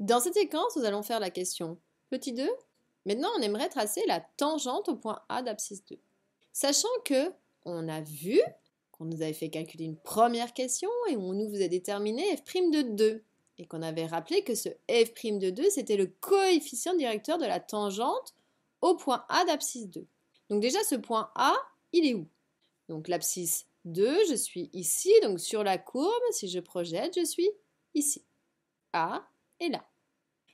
Dans cette séquence, nous allons faire la question petit 2. Maintenant, on aimerait tracer la tangente au point A d'abscisse 2. Sachant que on a vu qu'on nous avait fait calculer une première question et on nous faisait déterminé f' de 2 et qu'on avait rappelé que ce f' de 2 c'était le coefficient directeur de la tangente au point A d'abscisse 2. Donc déjà ce point A, il est où Donc l'abscisse 2, je suis ici, donc sur la courbe, si je projette, je suis ici. A est là.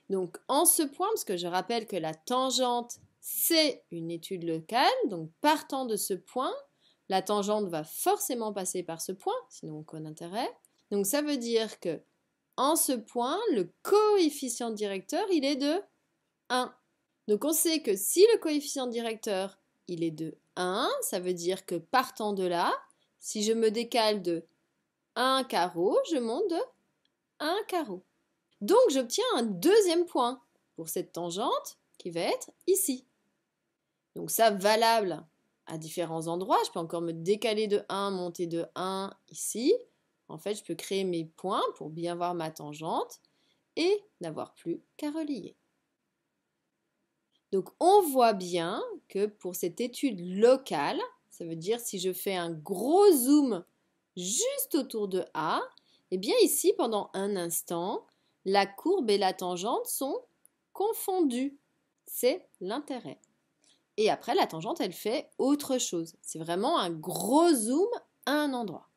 Donc en ce point, parce que je rappelle que la tangente, c'est une étude locale, donc partant de ce point, la tangente va forcément passer par ce point, sinon aucun intérêt. Donc ça veut dire que en ce point, le coefficient directeur, il est de 1. Donc on sait que si le coefficient directeur, il est de 1, ça veut dire que partant de là, si je me décale de 1 carreau, je monte de 1 carreau. Donc j'obtiens un deuxième point pour cette tangente qui va être ici. Donc ça, valable à différents endroits. Je peux encore me décaler de 1, monter de 1 ici. En fait, je peux créer mes points pour bien voir ma tangente et n'avoir plus qu'à relier. Donc on voit bien que pour cette étude locale, ça veut dire si je fais un gros zoom juste autour de A, eh bien ici pendant un instant, la courbe et la tangente sont confondues. C'est l'intérêt. Et après, la tangente, elle fait autre chose. C'est vraiment un gros zoom à un endroit.